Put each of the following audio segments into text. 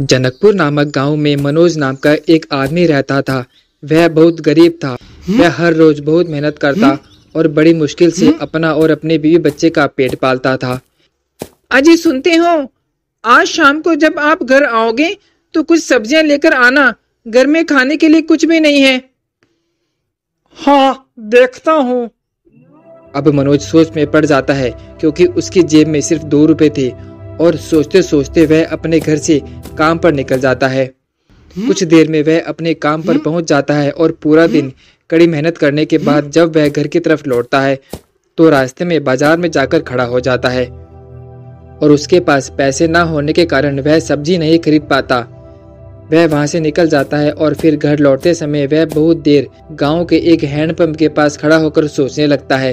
जनकपुर नामक गांव में मनोज नाम का एक आदमी रहता था वह बहुत गरीब था हम्म। वह हर रोज बहुत मेहनत करता हम्म। और बड़ी मुश्किल से हम्म। अपना और अपने बीवी बच्चे का पेट पालता था अजी सुनते हो आज शाम को जब आप घर आओगे तो कुछ सब्जियां लेकर आना घर में खाने के लिए कुछ भी नहीं है हाँ देखता हूँ अब मनोज सोच में पड़ जाता है क्योंकि उसकी जेब में सिर्फ दो रुपए थे और सोचते सोचते वह अपने घर से काम पर निकल जाता है हम्म? कुछ देर में वह अपने काम पर हम्म? पहुंच जाता है और पूरा दिन हम्म? कड़ी मेहनत करने के बाद जब वह घर की तरफ लौटता है तो रास्ते में बाजार में जाकर खड़ा हो जाता है और उसके पास पैसे ना होने के कारण वह सब्जी नहीं खरीद पाता वह वहां से निकल जाता है और फिर घर लौटते समय वह बहुत देर गांव के एक हैंडपंप के पास खड़ा होकर सोचने लगता है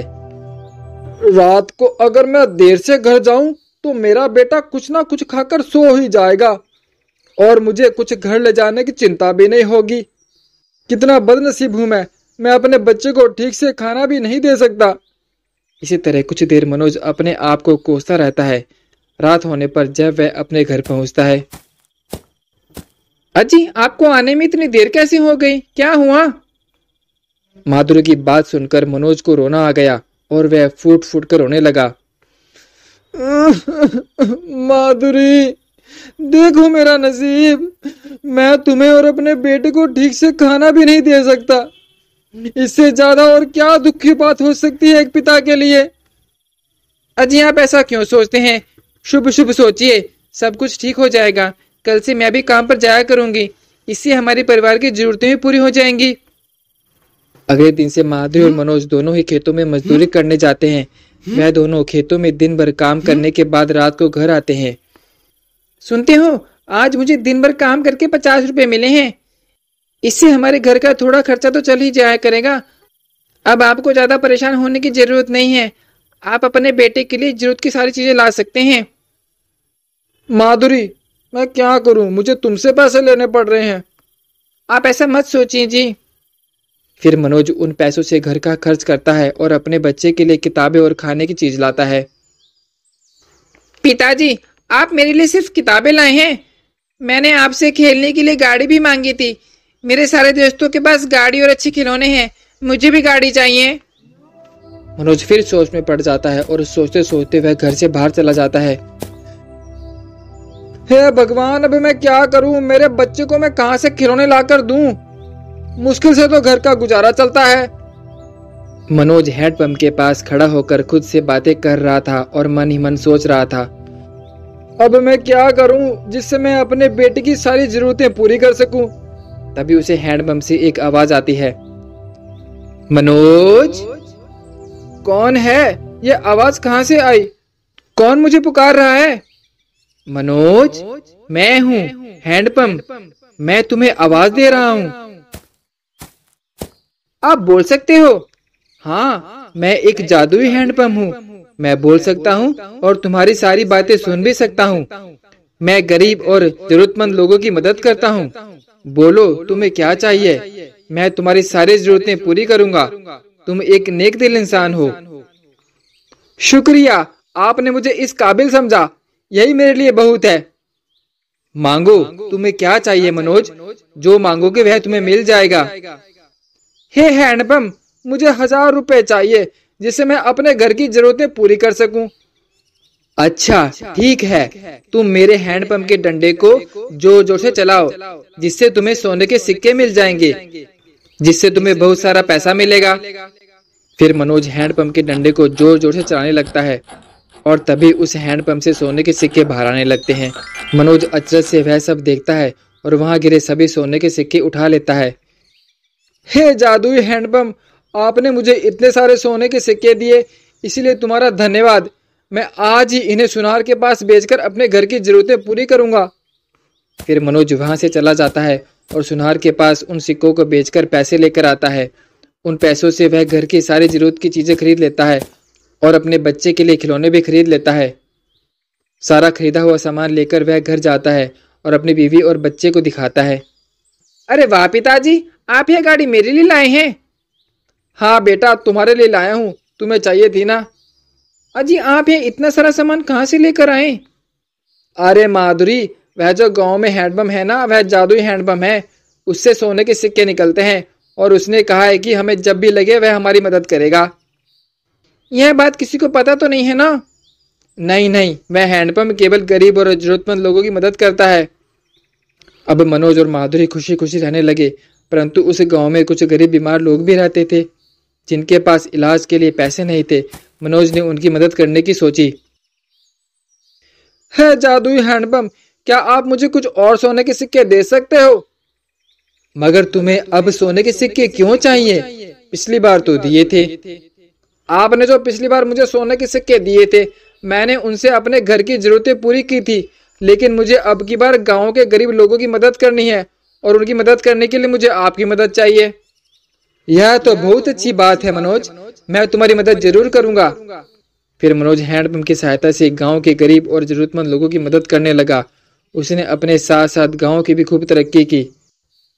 रात को अगर मैं देर से घर जाऊं तो मेरा बेटा कुछ ना कुछ खाकर सो ही जाएगा और मुझे कुछ घर ले जाने की चिंता भी नहीं होगी कितना बदनसीब हूं मैं मैं अपने बच्चे को ठीक से खाना भी नहीं दे सकता इसी तरह कुछ देर मनोज अपने आप को कोसता रहता है रात होने पर जब वह अपने घर पहुंचता है अजी आपको आने में इतनी देर कैसे हो गई क्या हुआ माधुरी की बात सुनकर मनोज को रोना आ गया और वह फूट फूट कर रोने लगा माधुरी देखो मेरा नसीब मैं तुम्हें और अपने बेटे को ठीक से खाना भी नहीं दे सकता इससे ज्यादा और क्या दुखी बात हो सकती है एक पिता के लिए अजी आप ऐसा क्यों सोचते हैं शुभ शुभ सोचिए सब कुछ ठीक हो जाएगा कल से मैं भी काम पर जाया करूंगी इससे हमारे परिवार की जरूरतें भी पूरी हो जाएंगी अगले दिन से माधुरी और हम्म। मनोज दोनों ही खेतों में मजदूरी करने जाते हैं वह हम्म? दोनों खेतों में दिन भर काम हम्म? करने के बाद रात को घर आते हैं सुनते हो आज मुझे दिन भर काम करके पचास रुपए मिले हैं इससे हमारे घर का थोड़ा खर्चा तो चल ही जाया करेगा अब आपको ज्यादा परेशान होने की जरूरत नहीं है आप अपने बेटे के लिए जरूरत की सारी चीजें ला सकते हैं माधुरी मैं क्या करूं मुझे तुमसे पैसे लेने पड़ रहे हैं आप ऐसा मत सोचिए जी फिर मनोज उन पैसों से घर का खर्च करता है और अपने बच्चे के लिए किताबें और खाने की चीज लाता है पिताजी आप मेरे लिए सिर्फ किताबें लाए हैं मैंने आपसे खेलने के लिए गाड़ी भी मांगी थी मेरे सारे दोस्तों के पास गाड़ी और अच्छे खिलौने हैं मुझे भी गाड़ी चाहिए मनोज फिर सोच में पड़ जाता है और सोचते सोचते वह घर से बाहर चला जाता है हे भगवान अभी मैं क्या करूं मेरे बच्चे को मैं कहां से खिलौने लाकर दूं मुश्किल से तो घर का गुजारा चलता है मनोज हैंडपंप के पास खड़ा होकर खुद से बातें कर रहा था और मन ही मन सोच रहा था अब मैं क्या करूं जिससे मैं अपने बेटे की सारी जरूरतें पूरी कर सकूं? तभी उसे हैंडपम्प से एक आवाज आती है मनोज कौन है ये आवाज कहाँ से आई कौन मुझे पुकार रहा है मनोज मैं हूँ हैंडपम्प मैं तुम्हें आवाज दे रहा हूँ आप बोल सकते हो हाँ मैं एक जादुई हैंडपम्प हूँ मैं बोल सकता हूँ और तुम्हारी सारी बातें सुन भी सकता हूँ मैं गरीब और जरूरतमंद लोगों की मदद करता हूँ बोलो तुम्हें क्या चाहिए मैं तुम्हारी सारी जरूरतें पूरी करूँगा तुम एक नेक दिल इंसान हो शुक्रिया आपने मुझे इस काबिल समझा यही मेरे लिए बहुत है मांगो तुम्हें क्या चाहिए मनोज जो मांगोगे वह तुम्हें मिल जाएगा हे हैंडपम्प मुझे हजार रुपए चाहिए जिसे मैं अपने घर की जरूरतें पूरी कर सकूं। अच्छा ठीक है तुम मेरे हैंडपंप के डंडे को जोर जोर से चलाओ जिससे तुम्हें सोने के सिक्के मिल जाएंगे जिससे तुम्हें बहुत सारा पैसा मिलेगा फिर मनोज हैंडपंप के डंडे को जोर जोर से चलाने लगता है और तभी उस हैंडपंप से सोने के सिक्के बाहर आने लगते हैं मनोज अचरज से वह सब देखता है और वहाँ गिरे सभी सोने के सिक्के उठा लेता है हे जादुई हैंडपम्प आपने मुझे इतने सारे सोने के सिक्के दिए इसीलिए तुम्हारा धन्यवाद मैं आज ही इन्हें सुनार के पास बेचकर अपने घर की जरूरतें पूरी करूंगा फिर मनोज वहां से चला जाता है और सुनार के पास उन सिक्कों को बेचकर पैसे लेकर आता है उन पैसों से वह घर की सारी जरूरत की चीज़ें खरीद लेता है और अपने बच्चे के लिए खिलौने भी खरीद लेता है सारा खरीदा हुआ सामान लेकर वह घर जाता है और अपनी बीवी और बच्चे को दिखाता है अरे वाह पिताजी आप यह गाड़ी मेरे लिए लाए हैं हाँ बेटा तुम्हारे लिए लाया हूँ तुम्हें चाहिए थी ना अजी आप ये इतना सारा सामान कहाँ से लेकर आए अरे माधुरी वह जो गांव में हैंडपम्प है ना वह जादुई हैंडपम्प है उससे सोने के सिक्के निकलते हैं और उसने कहा है कि हमें जब भी लगे वह हमारी मदद करेगा यह बात किसी को पता तो नहीं है ना नहीं नहीं वह हैंडपम्प केवल गरीब और जरूरतमंद लोगों की मदद करता है अब मनोज और माधुरी खुशी खुशी रहने लगे परंतु उस गांव में कुछ गरीब बीमार लोग भी रहते थे जिनके पास इलाज के लिए पैसे नहीं थे मनोज ने उनकी मदद करने की सोची है जादुई हैंडपम क्या आप मुझे कुछ और सोने के सिक्के दे सकते हो मगर तुम्हें अब सोने के सिक्के क्यों चाहिए पिछली बार तो दिए थे आपने जो पिछली बार मुझे सोने के सिक्के दिए थे मैंने उनसे अपने घर की जरूरतें पूरी की थी लेकिन मुझे अब की बार गांव के गरीब लोगों की मदद करनी है और उनकी मदद करने के लिए मुझे आपकी मदद चाहिए यह तो बहुत तो अच्छी बात है मनोज मैं तुम्हारी मदद जरूर करूंगा फिर मनोज हैंडपंप की सहायता से गांव के गरीब और जरूरतमंद लोगों की मदद करने लगा उसने अपने साथ साथ गांव की भी खूब तरक्की की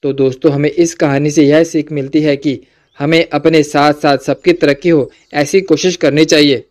तो दोस्तों हमें इस कहानी से यह सीख मिलती है कि हमें अपने साथ साथ सबकी तरक्की हो ऐसी कोशिश करनी चाहिए